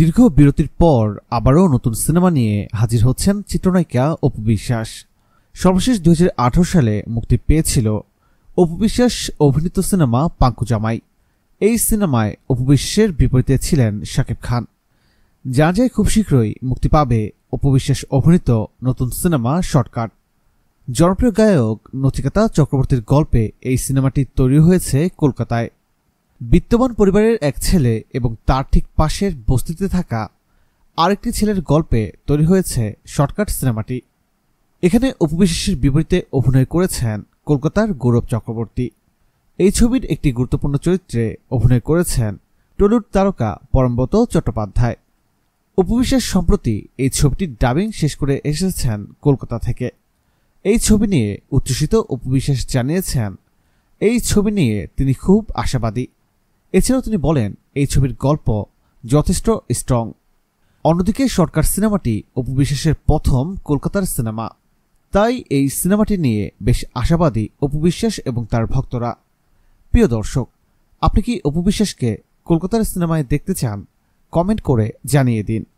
দীর্ঘ বিরতির পর আবারও নতুন সিনেমা নিয়ে হাজির হচ্ছেন চিত্রনায়িকা অপবিশ্বাস সর্বশেষ দু সালে মুক্তি পেয়েছিল অপবিশ্বাস অভিনীত সিনেমা পাঙ্কুজামাই এই সিনেমায় অপবিশ্বাসের বিপরীতে ছিলেন শাকিব খান যা যায় খুব শীঘ্রই মুক্তি পাবে অপবিশ্বাস অভিনীত নতুন সিনেমা শর্টকাট জনপ্রিয় গায়ক নচিকেতা চক্রবর্তীর গল্পে এই সিনেমাটি তৈরি হয়েছে কলকাতায় বিত্তবান পরিবারের এক ছেলে এবং তার ঠিক পাশের বস্তিতে থাকা আরেকটি ছেলের গল্পে তৈরি হয়েছে শর্টকাট সিনেমাটি এখানে উপবিশেষের বিপরীতে অভিনয় করেছেন কলকাতার গৌরব চক্রবর্তী এই ছবির একটি গুরুত্বপূর্ণ চরিত্রে অভিনয় করেছেন টলিউড তারকা পরমব্রত চট্টোপাধ্যায় উপবিশ্বাস সম্প্রতি এই ছবিটির ডাবিং শেষ করে এসেছেন কলকাতা থেকে এই ছবি নিয়ে উচ্ছ্বসিত উপবিশ্বাস জানিয়েছেন এই ছবি নিয়ে তিনি খুব আশাবাদী এছাড়াও তিনি বলেন এই ছবির গল্প যথেষ্ট স্ট্রং অন্যদিকে সরকার সিনেমাটি উপবিশেষের প্রথম কলকাতার সিনেমা তাই এই সিনেমাটি নিয়ে বেশ আশাবাদী উপবিশ্বাস এবং তার ভক্তরা প্রিয় দর্শক আপনি কি উপবিশ্বাসকে কলকাতার সিনেমায় দেখতে চান কমেন্ট করে জানিয়ে দিন